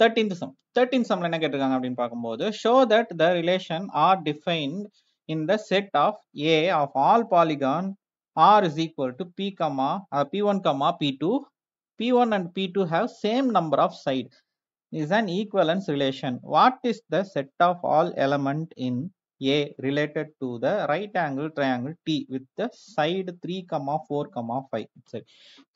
13th sum 13th sum la enna ketirukanga appdin paakumbodhu show that the relation are defined in the set of a of all polygon r is equal to p comma uh, p1 comma p2 p1 and p2 have same number of side is an equivalence relation what is the set of all element in A related to the right angle triangle T with the side 3, 4, 5. சரி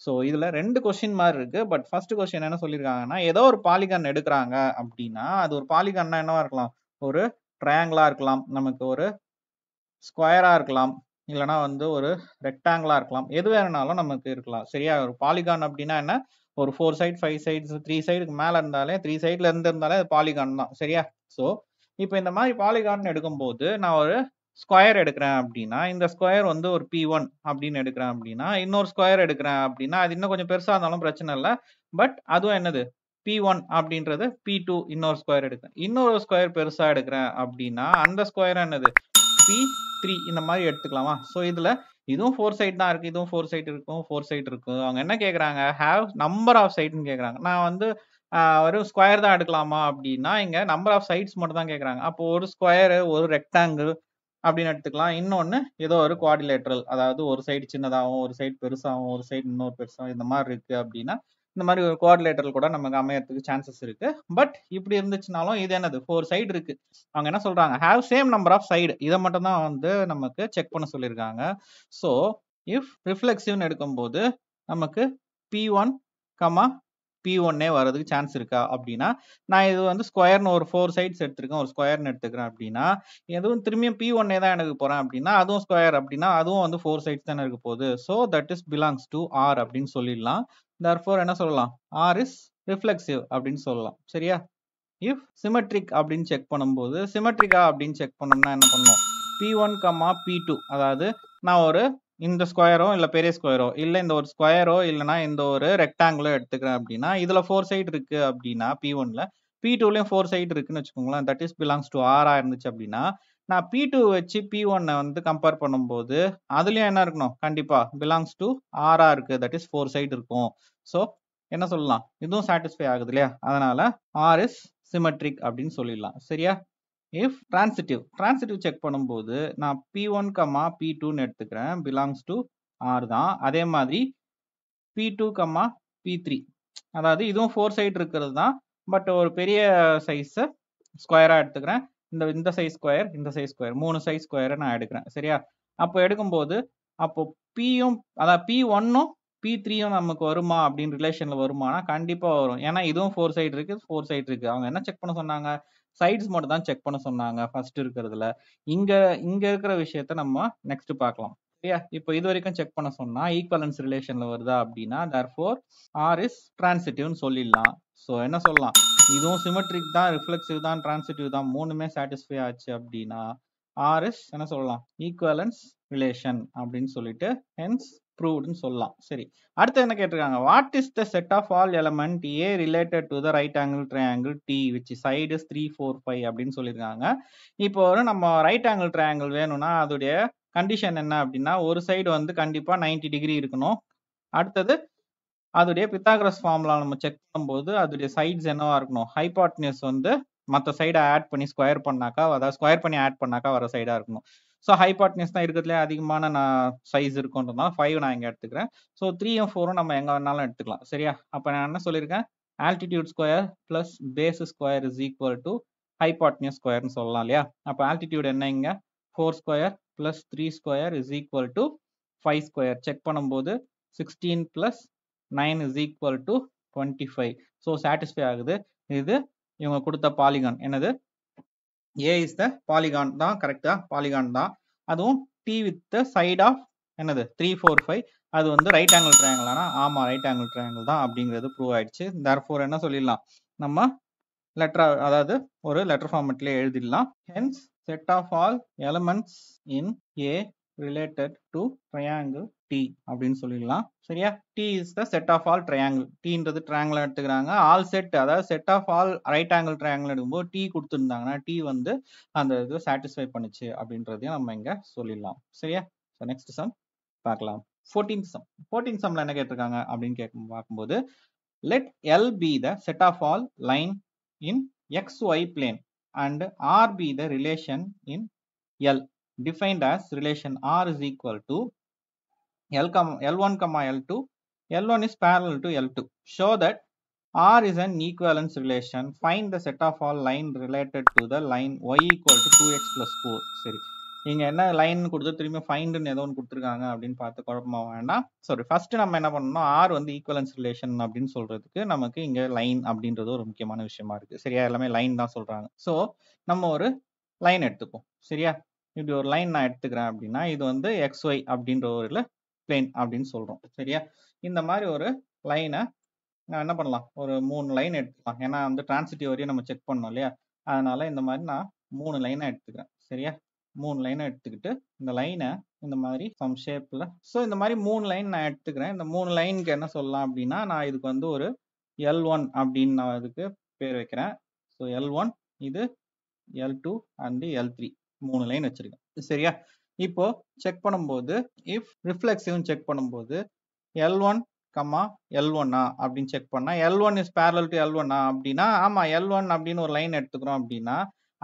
so இதில் ரெண்டு question மாதிரி இருக்குது but first question என்ன சொல்லியிருக்காங்கன்னா ஏதோ ஒரு polygon எடுக்கிறாங்க அப்படின்னா அது ஒரு பாலிகான்னா என்னவாக இருக்கலாம் ஒரு ட்ரையாங்கிளாக இருக்கலாம் நமக்கு ஒரு ஸ்கொயராக இருக்கலாம் இல்லைனா வந்து ஒரு ரெக்டாங்கிளாக இருக்கலாம் எது வேணுனாலும் நமக்கு இருக்கலாம் சரியா ஒரு பாலிகான் அப்படின்னா என்ன ஒரு four side five sides three சைடுக்கு மேலே இருந்தாலே த்ரீ சைட்ல இருந்து இருந்தாலே அது பாலிகான் தான் சரியா ஸோ இப்போ இந்த மாதிரி எடுக்கும் எடுக்கும்போது நான் ஒரு ஸ்கொயர் எடுக்கிறேன் அப்படின்னா இந்த ஸ்கொயர் வந்து ஒரு பி ஒன் அப்படின்னு எடுக்கிறேன் அப்படின்னா இன்னொரு ஸ்கொயர் எடுக்கிறேன் அப்படின்னா அது இன்னும் கொஞ்சம் பெருசாக இருந்தாலும் பிரச்சனை இல்லை பட் அதுவும் என்னது பி ஒன் அப்படின்றது பி டூ இன்னொரு ஸ்கொயர் எடுக்கிறேன் இன்னொரு ஸ்கொயர் பெருசாக எடுக்கிறேன் அப்படின்னா அந்த ஸ்கொயர் என்னது பி த்ரீ இந்த மாதிரி எடுத்துக்கலாமா ஸோ இதில் இதுவும் ஃபோர் சைட் தான் இருக்குது இதுவும் ஃபோர் சைட் இருக்கும் ஃபோர் சைட் இருக்கும் அவங்க என்ன கேட்குறாங்க ஹேவ் நம்பர் ஆஃப் சைட்னு கேட்குறாங்க நான் வந்து ஒரு ஸ்கொயர் தான் எடுக்கலாமா அப்படின்னா இங்கே நம்பர் ஆஃப் சைட்ஸ் மட்டும் தான் கேட்குறாங்க அப்போ ஒரு ஸ்கொயரு ஒரு ரெக்டாங்கிள் அப்படின்னு எடுத்துக்கலாம் இன்னொன்று ஏதோ ஒரு குவாடிலேட்ரல் அதாவது ஒரு சைடு சின்னதாகவும் ஒரு சைடு பெருசாகவும் ஒரு சைடு இன்னொரு பெருசாகவும் இந்த மாதிரி இருக்குது அப்படின்னா இந்த மாதிரி ஒரு குவாடிலேட்டரல் கூட நமக்கு அமையறதுக்கு சான்சஸ் இருக்கு பட் இப்படி இருந்துச்சுனாலும் இது என்னது ஃபோர் சைடு இருக்கு அவங்க என்ன சொல்றாங்க have same number of side இதை மட்டும் தான் வந்து நமக்கு செக் பண்ண சொல்லியிருக்காங்க ஸோ இஃப் ரிஃப்ளெக்சிவ்னு எடுக்கும்போது நமக்கு பி ஒன் கமா பி ஒன்னே வரதுக்கு சான்ஸ் இருக்கா அப்படின்னா நான் இது வந்து ஸ்கொயர்னு ஒரு ஃபோர் சைட்ஸ் எடுத்துருக்கேன் ஒரு ஸ்கொயர்னு எடுத்துக்கிறேன் அப்படின்னா எதுவும் திரும்பியும் பி ஒன்னே தான் எனக்கு போகிறேன் அப்படின்னா அதுவும் ஸ்கொயர் அப்படின்னா அதுவும் வந்து ஃபோர் சைட்ஸ் தானே இருக்க போகுது so that is belongs to R அப்படின்னு சொல்லிடலாம் தர்ஃபோர் என்ன சொல்லலாம் ஆர் இஸ் ரிஃப்ளெக்சிவ் அப்படின்னு சொல்லலாம் சரியா இஃப் சிமெட்ரிக் அப்படின்னு செக் பண்ணும்போது சிமெட்ரிக்கா அப்படின்னு செக் பண்ணோம்னா என்ன பண்ணோம் P one comma P two அதாவது நான் ஒரு இந்த ஸ்கொயரோ இல்லை பெரிய ஸ்கொயரோ இல்லை இந்த ஒரு ஸ்கொயரோ இல்லைனா இந்த ஒரு ரெக்டாங்கிளோ எடுத்துக்கிறேன் அப்படின்னா இதில் ஃபோர் சைட் இருக்குது அப்படின்னா பி ஒனில் பி டூலையும் ஃபோர் சைட் இருக்குன்னு வச்சுக்கோங்களேன் தட் இஸ் பிலாங்ஸ் டு ஆராக இருந்துச்சு அப்படின்னா நான் பி டூ வச்சு பி ஒன்னை வந்து கம்பேர் பண்ணும்போது அதுலேயும் என்ன இருக்கணும் கண்டிப்பாக பிலாங்ஸ் டு ஆரா இருக்குது தட் இஸ் ஃபோர் சைட் இருக்கும் ஸோ என்ன சொல்லலாம் இதுவும் சாட்டிஸ்ஃபை ஆகுது இல்லையா அதனால ஆர் இஸ் சிமெட்ரிக் அப்படின்னு சொல்லிடலாம் சரியா இஃப் டிரான்சிட்டிவ் டிரான்சிட்டிவ் செக் பண்ணும்போது நான் பி ஒன் கம்மா பி டூன்னு எடுத்துக்கிறேன் பிலாங்ஸ் டு ஆர் தான் அதே மாதிரி P two comma P three அதாவது இதுவும் ஃபோர் சைடு இருக்கிறது தான் பட் ஒரு பெரிய சைஸை ஸ்கொயராக எடுத்துக்கிறேன் இந்த இந்த சைஸ் ஸ்கொயர் இந்த சைஸ் ஸ்கொயர் மூணு சைஸ் ஸ்கொயரை நான் எடுக்கிறேன் சரியா அப்போ எடுக்கும்போது அப்போ பியும் அதான் பி ஒன்னும் பி த்ரீயும் நமக்கு வருமா அப்படின்னு ரிலேஷனில் வருமானா கண்டிப்பாக வரும் ஏன்னா இதுவும் ஃபோர் சைடு இருக்குது ஃபோர் சைடு இருக்குது அவங்க என்ன செக் பண்ண சொன்னாங்க சைட்ஸ் மட்டும் தான் செக் பண்ண சொன்னாங்க ஃபர்ஸ்ட் இருக்கிறதுல இங்க இங்க இருக்கிற விஷயத்த நம்ம நெக்ஸ்ட் பார்க்கலாம் சரியா இப்போ இது வரைக்கும் செக் பண்ண சொன்னா ஈக்குவலன்ஸ் ரிலேஷன்ல வருதா அப்படின்னா தேர் ஃபோர் ஆர் இஸ் டிரான்சிட்டிவ்னு சொல்லிடலாம் ஸோ என்ன சொல்லலாம் இதுவும் சிமெட்ரிக் தான் ரிஃப்ளெக்சிவ் தான் டிரான்சிட்டிவ் தான் மூணுமே சாட்டிஸ்ஃபை ஆச்சு அப்படின்னா ஆர் இஸ் என்ன சொல்லலாம் ஈக்குவலன்ஸ் ரிலேஷன் அப்படின்னு சொல்லிட்டு ஹென்ஸ் ப்ரூவ்டுன்னு சொல்லலாம் சரி அடுத்து என்ன கேட்டிருக்காங்க what is the set of all element A related to the right angle triangle T which side three four five அப்படின்னு சொல்லியிருக்காங்க இப்போ ஒரு நம்ம ரைட் ஆங்கிள் ட்ரையாங்கிள் வேணும்னா அதோடைய கண்டிஷன் என்ன அப்படின்னா ஒரு சைடு வந்து கண்டிப்பாக நைன்டி டிகிரி இருக்கணும் அடுத்தது அதோடைய பித்தாகிரஸ் ஃபார்முலா நம்ம செக் பண்ணும்போது அதோடைய சைட்ஸ் என்னவா இருக்கணும் ஹைபாட்னியஸ் வந்து மற்ற சைடை ஆட் பண்ணி ஸ்கொயர் பண்ணாக்கா அதாவது ஸ்கொயர் பண்ணி ஆட் பண்ணாக்கா வர சைடாக இருக்கணும் ஸோ ஹைபாட்னஸ் தான் இருக்கிறதுலே அதிகமான நான் சைஸ் இருக்குன்றதுனால ஃபைவ் நான் இங்கே எடுத்துக்கிறேன் ஸோ த்ரீயும் ஃபோரும் நம்ம எங்கே வேணாலும் எடுத்துக்கலாம் சரியா அப்போ நான் என்ன சொல்லியிருக்கேன் altitude square plus base square is equal to hypotenuse ஸ்கொயர்னு சொல்லலாம் இல்லையா அப்போ ஆல்டிடியூட் என்ன இங்கே four square plus three square is equal to five square check பண்ணும்போது sixteen plus nine is equal to twenty five so satisfy ஆகுது இது இவங்க கொடுத்த பாலிகான் என்னது ஏ இஸ் த பாலிகான் தான் கரெக்டா பாலிகான் தான் அதுவும் T with the side of என்னது த்ரீ ஃபோர் ஃபைவ் அது வந்து ரைட் ஆங்கிள் ஆனால் ஆமாம் ரைட் ஆங்கிள் ட்ரையாங்கிள் தான் அப்படிங்கிறது ப்ரூவ் ஆயிடுச்சு ஃபோர் என்ன சொல்லிடலாம் நம்ம லெட்டர் அதாவது ஒரு லெட்டர் ஃபார்மெட்லேயே எழுதிடலாம் hence set of all elements in a related to triangle அப்படின்னு சொல்லிடலாம் சரியா T is the set of all triangle டீன்றது ட்ரையாங்கிள் எடுத்துக்கிறாங்க ஆல் செட் அதாவது set of all right angle triangle எடுக்கும்போது டி கொடுத்துருந்தாங்கன்னா டி வந்து அந்த இது சாட்டிஸ்ஃபை பண்ணுச்சு அப்படின்றதையும் நம்ம இங்க சொல்லிடலாம் சரியா ஸோ நெக்ஸ்ட் சம் பார்க்கலாம் ஃபோர்டீன் சம் ஃபோர்டீன் சம்ல என்ன கேட்டிருக்காங்க அப்படின்னு கேட்க பார்க்கும்போது let L be the set of all line in X Y plane and R be the relation in L defined as relation R is equal to L, L1, L2. L1 is parallel to L2. Show that R is an equivalence relation. Find the set of all line related to the line y equal to 2x plus 4. சரி இங்க என்ன line கொடுத்து திரும்பி ஃபைண்டுன்னு எதோ ஒன்று கொடுத்துருக்காங்க அப்படின்னு பார்த்து குழப்பமா வேண்டாம் சாரி ஃபர்ஸ்ட் நம்ம என்ன பண்ணணும் ஆர் வந்து ஈக்குவலன்ஸ் ரிலேஷன் அப்படின்னு சொல்றதுக்கு நமக்கு இங்கே லைன் அப்படின்றது ஒரு முக்கியமான விஷயமா இருக்கு சரியா எல்லாமே லைன் தான் சொல்றாங்க ஸோ நம்ம ஒரு லைன் எடுத்துப்போம் சரியா இப்படி ஒரு லைன் நான் எடுத்துக்கிறேன் அப்படின்னா இது வந்து எக்ஸ் ஒய் அப்படின்ற ஒரு பிளேன் அப்படின்னு சொல்கிறோம் சரியா இந்த மாதிரி ஒரு லைனை நான் என்ன பண்ணலாம் ஒரு மூணு லைன் எடுத்துக்கலாம் ஏன்னா வந்து டிரான்சிட்டி வரையும் நம்ம செக் பண்ணோம் இல்லையா அதனால இந்த மாதிரி நான் மூணு லைனாக எடுத்துக்கிறேன் சரியா மூணு லைனை எடுத்துக்கிட்டு இந்த லைனை இந்த மாதிரி சம் ஷேப்பில் ஸோ இந்த மாதிரி மூணு லைன் நான் எடுத்துக்கிறேன் இந்த மூணு லைனுக்கு என்ன சொல்லலாம் அப்படின்னா நான் இதுக்கு வந்து ஒரு எல் ஒன் அப்படின்னு நான் இதுக்கு பேர் வைக்கிறேன் ஸோ எல் ஒன் இது L two and L three மூணு லைன் வச்சிருக்கேன் சரியா இப்போ செக் பண்ணும்போது இஃப் ரிஃப்ளெக்ஸிவ்னு செக் பண்ணும்போது எல் ஒன் கம்மா எல் ஒன்னா அப்படின்னு செக் பண்ணால் L one is parallel to L ஒன்னா அப்படின்னா ஆமாம் எல் ஒன் அப்படின்னு ஒரு லைன் எடுத்துக்கிறோம் அப்படின்னா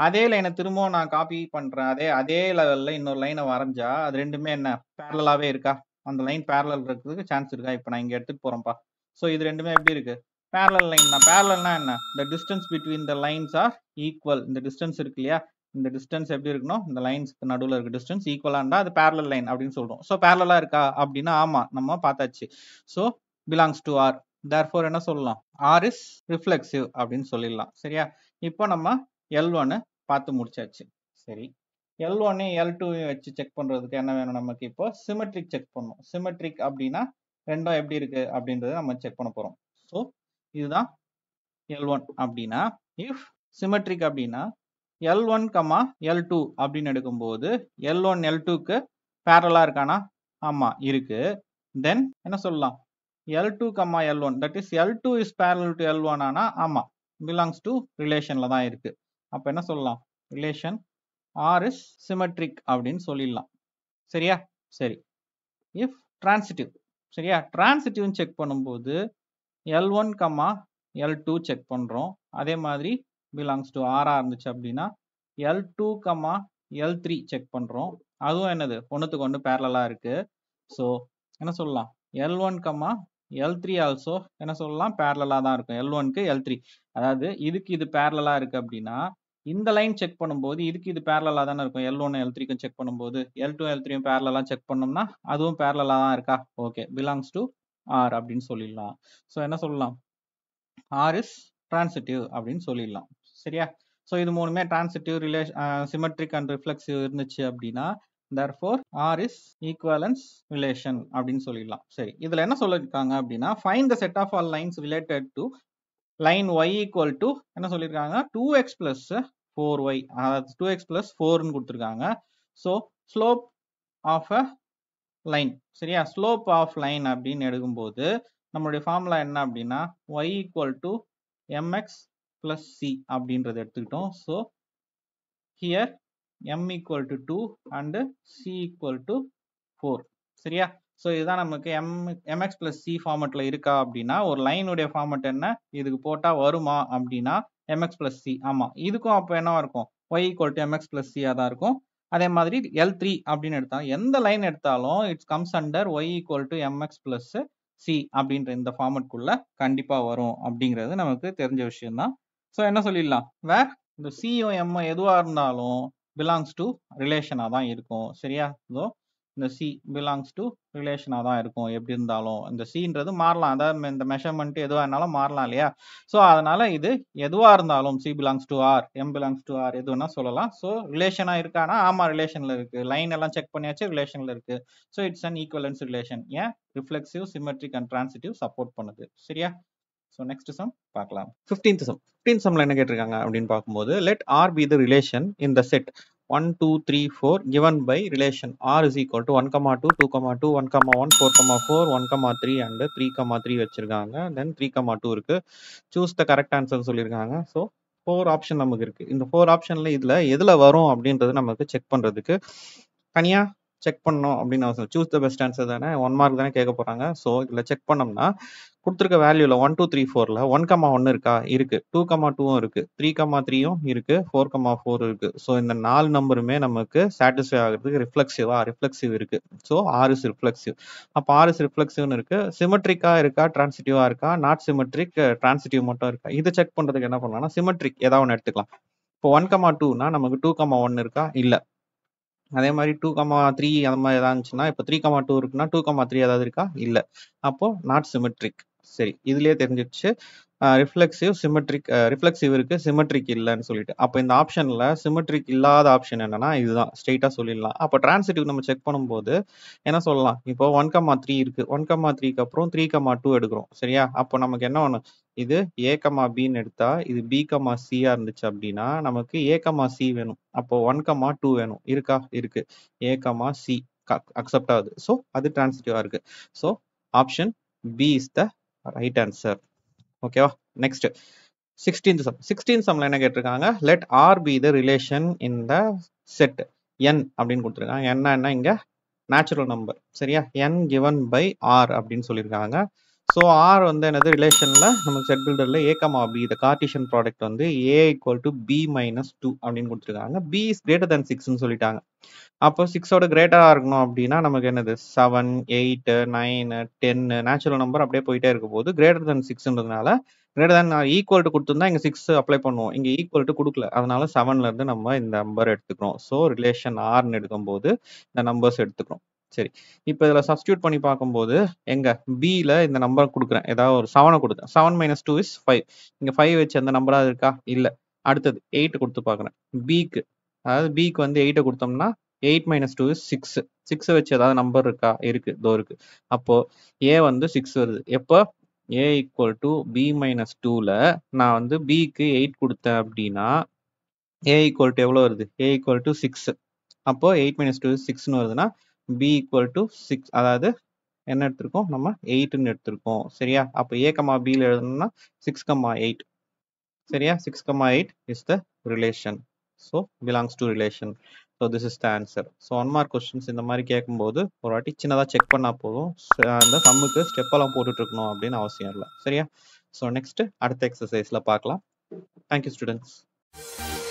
அதே லைனை திரும்பவும் நான் காப்பி பண்ணுறேன் அதே அதே லெவலில் இன்னொரு லைனை வரைஞ்சா அது ரெண்டுமே என்ன பேரலாகவே இருக்கா அந்த லைன் பேரலல் இருக்கிறதுக்கு சான்ஸ் இருக்கா இப்போ நான் இங்கே எடுத்துகிட்டு போறேன்ப்பா ஸோ இது ரெண்டுமே எப்படி இருக்குது பேரல் லைன் தான் பேரல்னா என்ன இந்த distance between the lines are equal இந்த டிஸ்டன்ஸ் இருக்கு இல்லையா இந்த டிஸ்டன்ஸ் எப்படி இருக்கணும் இந்த லைன்ஸ்க்கு நடுவில் இருக்க டிஸ்டன்ஸ் ஈக்குவலாக இருந்தால் அது பேரலல் லைன் அப்படின்னு சொல்கிறோம் ஸோ பேரலாக இருக்கா அப்படின்னா ஆமாம் நம்ம பார்த்தாச்சு so belongs to R there fore சொல்லலாம் ஆர் இஸ் ரிஃப்ளெக்சிவ் அப்படின்னு சொல்லிடலாம் சரியா இப்போ நம்ம எல் ஒன்று பார்த்து முடிச்சாச்சு சரி எல் ஒன்னு எல் டூவையும் வச்சு செக் பண்ணுறதுக்கு என்ன வேணும் நமக்கு இப்போ சிமெட்ரிக் செக் பண்ணணும் சிமெட்ரிக் அப்படின்னா ரெண்டும் எப்படி இருக்கு அப்படின்றத நம்ம செக் பண்ண போகிறோம் ஸோ இதுதான் எல் ஒன் அப்படின்னா இஃப் சிமெட்ரிக் அப்படின்னா L one comma L two அப்படின்னு எடுக்கும்போது எல் ஒன் எல் டூக்கு பேரலாக இருக்கானா ஆமாம் இருக்கு தென் என்ன சொல்லலாம் L two comma L one that is L two is parallel to L one ஆமாம் பிலாங்ஸ் டு ரிலேஷனில் தான் இருக்குது அப்போ என்ன சொல்லலாம் ரிலேஷன் ஆர் இஸ் சிமெட்ரிக் அப்படின்னு சொல்லிடலாம் சரியா சரி இஃப் டிரான்சிட்டிவ் சரியா டிரான்சிட்டிவ்னு செக் பண்ணும்போது L one comma L two check பண்ணுறோம் அதே மாதிரி பிலாங்ஸ் டு ஆராக இருந்துச்சு அப்படின்னா L two comma L three check பண்ணுறோம் அதுவும் என்னது ஒன்றுத்துக்கு ஒன்று பேரலாக இருக்குது ஸோ என்ன சொல்லலாம் L one comma L three also என்ன சொல்லலாம் பேரலாக தான் இருக்கும் எல் ஒன்க்கு எல் த்ரீ அதாவது இதுக்கு இது பேரலாக இருக்குது அப்படின்னா இந்த லைன் செக் பண்ணும்போது இதுக்கு இது பேரலாக தானே இருக்கும் எல் ஒன் எல் த்ரீக்கும் செக் பண்ணும்போது எல் டூ எல் த்ரீயும் பேரலாம் செக் பண்ணோம்னா அதுவும் பேரலாக தான் இருக்கா ஓகே பிலாங்ஸ் டு ஆர் அப்படின்னு சொல்லிடலாம் ஸோ என்ன சொல்லலாம் ஆர் இஸ் டிரான்சிட்டிவ் அப்படின்னு சொல்லிடலாம் சரியா ஸோ இது மூணுமே transitive relation symmetric and reflexive இருந்துச்சு அப்படின்னா therefore R is equivalence relation அப்படின்னு சொல்லிடலாம் சரி இதில் என்ன சொல்லியிருக்காங்க அப்படின்னா find the set of all lines related to line y equal to என்ன சொல்லியிருக்காங்க two x plus four y அதாவது டூ எக்ஸ் பிளஸ் ஃபோர்னு கொடுத்துருக்காங்க so slope of a line சரியா ஸ்லோப் ஆஃப் லைன் அப்படின்னு எடுக்கும்போது நம்மளுடைய ஃபார்முலா என்ன அப்படின்னா y equal to m x plus c அப்படின்றத எடுத்துக்கிட்டோம் so here m equal to 2 and c equal to 4 சரியா ஸோ இதுதான் நமக்கு எம் எம்எக்ஸ் பிளஸ் சி ஃபார்மெட்டில் இருக்கா அப்படின்னா ஒரு லைனுடைய ஃபார்மெட் என்ன இதுக்கு போட்டால் வருமா அப்படின்னா எம்எக்ஸ் plus சி ஆமாம் இதுக்கும் அப்போ என்ன இருக்கும் Y equal to M X plus c தான் இருக்கும் அதே மாதிரி எல் த்ரீ அப்படின்னு எடுத்தாலும் எந்த லைன் எடுத்தாலும் it's comes under Y equal to M X plus C அப்படின்ற இந்த ஃபார்மெட்குள்ள கண்டிப்பாக வரும் அப்படிங்கிறது நமக்கு தெரிஞ்ச விஷயம்தான் ஸோ என்ன சொல்லிடலாம் வேர் இந்த சிஓஎம் எதுவாக இருந்தாலும் பிலாங்ஸ் டு ரிலேஷனாக தான் இருக்கும் சரியா ஸோ இந்த சி பிலாங்ஸ் டு ரிலேஷனாக தான் இருக்கும் எப்படி இருந்தாலும் இந்த சின்றது மாறலாம் அதாவது இந்த மெஷர்மெண்ட் எதுவாக இருந்தாலும் மாறலாம் இல்லையா ஸோ அதனால் இது எதுவாக இருந்தாலும் C belongs to R M belongs to R எதுனா சொல்லலாம் ஸோ ரிலேஷனாக இருக்கானா ஆமாம் ரிலேஷனில் இருக்குது லைன் எல்லாம் செக் பண்ணியாச்சு ரிலேஷனில் இருக்குது so it's an equivalence relation ஏன் reflexive symmetric and transitive support பண்ணுது சரியா ஸோ நெக்ஸ்ட் சம் பார்க்கலாம் ஃபிஃப்டீன்த் சம் ஃபிஃப்டீன் சம்ல என்ன கேட்டிருக்காங்க அப்படின்னு பார்க்கும்போது let R be the relation in the set one two three four given by relation R is equal to one comma two two comma two one comma one four comma four one comma three and three comma three வச்சிருக்காங்க then three comma two இருக்கு choose the correct answer சொல்லியிருக்காங்க so four option நமக்கு இருக்கு இந்த four ஆப்ஷன்ல இதுல எதுல வரும் அப்படின்றது நமக்கு செக் பண்றதுக்கு தனியா செக் பண்ணோம் அப்படின்னு அவசியம் சூஸ் த பெஸ்ட் ஆன்சர் தானே ஒன் மார்க் தானே கேட்க போகிறாங்க ஸோ இதில் செக் பண்ணோம்னா கொடுத்துருக்க வேல்யூவில் ஒன் டூ த்ரீ ஃபோரில் ஒன் கமா ஒன்று இருக்கா இருக்குது டூ கமா டூவும் இருக்குது த்ரீ கமா த்ரீயும் இருக்குது ஃபோர் கமா ஃபோர் இருக்குது ஸோ இந்த நாலு நம்பருமே நமக்கு சாட்டிஸ்ஃபை ஆகிறதுக்கு ரிஃப்ளெக்சிவா ரிஃப்ளெக்சிவ் இருக்குது ஸோ ஆர் இஸ் ரிஃப்ளெக்சிவ் அப்போ ஆர் இஸ் ரிஃப்ளெக்சிவ்னு இருக்கு சிமெட்ரிக்காக இருக்கா டிரான்சிட்டிவா இருக்கா நாட் சிமெட்ரிக் டிரான்சிட்டிவ் மட்டும் இருக்கா இதை செக் பண்ணுறதுக்கு என்ன பண்ணலாம்னா சிமெட்ரிக் ஏதாவது ஒன்று எடுத்துக்கலாம் இப்போ ஒன் கமா டூனா நமக்கு டூ கமா ஒன் இருக்கா இல்லை அதே மாதிரி டூ கமா த்ரீ அந்த மாதிரி ஏதாவது இருந்துச்சுன்னா இப்போ த்ரீ கமா டூ இருக்குன்னா டூ கமா த்ரீ ஏதாவது இருக்கா இல்லை அப்போ நாட் சிமெட்ரிக் சரி இதுலயே தெரிஞ்சிடுச்சு ரிஃப்ளெக்ஸிவ் சிமெட்ரிக் ரிஃப்ளெக்ஸிவ் இருக்குது சிமெட்ரிக் இல்லைன்னு சொல்லிட்டு அப்போ இந்த ஆப்ஷனில் சிமெட்ரிக் இல்லாத ஆப்ஷன் என்னன்னா இதுதான் ஸ்ட்ரெயிட்டாக சொல்லிடலாம் அப்போ டிரான்சிட்டிவ் நம்ம செக் பண்ணும்போது என்ன சொல்லலாம் இப்போ ஒன் கம்மா த்ரீ இருக்குது ஒன் கம்மா த்ரீக்கு அப்புறம் த்ரீ கமா டூ எடுக்கிறோம் சரியா அப்போ நமக்கு என்ன ஒன்று இது ஏ கம்மா பின்னு எடுத்தா இது பி கம்மா சியா இருந்துச்சு அப்படின்னா நமக்கு ஏ கம்மா சி வேணும் அப்போ ஒன் கமா டூ வேணும் இருக்கா இருக்கு ஏ கம்மா சி அக்செப்ட் ஆகுது ஸோ அது டிரான்சிட்டிவாக இருக்கு so option B is the right answer ஓகேவா நெக்ஸ்ட் சிக்ஸ்டீன்த் சம் சிக்ஸ்டீன் சம்ல என்ன கேட்டிருக்காங்க let R be the relation in the set N அப்படின்னு கொடுத்துருக்காங்க என்ன என்ன இங்க நேச்சுரல் நம்பர் சரியா என் கிவன் பை ஆர் அப்படின்னு சொல்லியிருக்காங்க ஸோ ஆர் வந்து என்னது ரிலேஷனில் நமக்கு செட் பில்டரில் ஏக்கமா பி இந்த கார்டிஷன் ப்ராடக்ட் வந்து A equal to B minus two அப்படின்னு கொடுத்துருக்காங்க பி இஸ் கிரேட்டர் தேன் சிக்ஸ்னு சொல்லிட்டாங்க அப்போ சிக்ஸோட கிரேட்டராக இருக்கணும் அப்படின்னா நமக்கு என்னது seven eight nine ten natural number அப்படியே போயிட்டே இருக்க போது கிரேட்டர் தேன் சிக்ஸ்ன்றதுனால greater than equal uh, to கொடுத்துருந்தா இங்கே சிக்ஸ் அப்ளை பண்ணுவோம் இங்கே ஈக்குவல் டு கொடுக்கல அதனால செவன்லேருந்து நம்ம இந்த நம்பர் எடுத்துக்கிறோம் ஸோ ரிலேஷன் ஆர்ன்னு எடுக்கும்போது இந்த நம்பர்ஸ் எடுத்துக்கிறோம் சரி இப்போ இதில் சப்ஸ்டியூட் பண்ணி பார்க்கும்போது எங்கே பியில் இந்த நம்பர் கொடுக்குறேன் ஏதாவது ஒரு செவனை கொடுத்தேன் seven minus two is five இங்கே ஃபைவ் வச்சு அந்த நம்பராக இருக்கா இல்லை அடுத்தது எயிட் கொடுத்து பார்க்குறேன் பிக்கு அதாவது பிக்கு வந்து எயிட்டை கொடுத்தோம்னா eight minus two is six சிக்ஸை வச்சு ஏதாவது நம்பர் இருக்கா இருக்கு இதோ இருக்கு அப்போது ஏ வந்து சிக்ஸ் வருது எப்போ A equal to B minus டூவில் நான் வந்து பிக்கு எயிட் கொடுத்தேன் அப்படின்னா ஏ ஈக்குவல் டு எவ்வளோ வருது ஏ ஈக்குவல் டு சிக்ஸ் அப்போ எயிட் மைனஸ் டூ சிக்ஸ்னு வருதுன்னா பி ஈக்குவல் டு சிக்ஸ் அதாவது என்ன எடுத்திருக்கோம் நம்ம எயிட்னு எடுத்திருக்கோம் சரியா அப்போ ஏ கம்மா பியில் எழுதணும்னா சிக்ஸ் கம்மா எயிட் சரியா six comma eight is the relation so belongs to relation so this is the answer so one mark questions இந்த மாதிரி கேட்கும்போது ஒரு வாட்டி சின்னதாக செக் பண்ணால் போதும் அந்த சம்முக்கு ஸ்டெப்பெல்லாம் போட்டுட்ருக்கணும் அப்படின்னு அவசியம் இல்லை சரியா ஸோ நெக்ஸ்ட் அடுத்த எக்ஸசைஸில் பார்க்கலாம் தேங்க்யூ ஸ்டூடெண்ட்ஸ்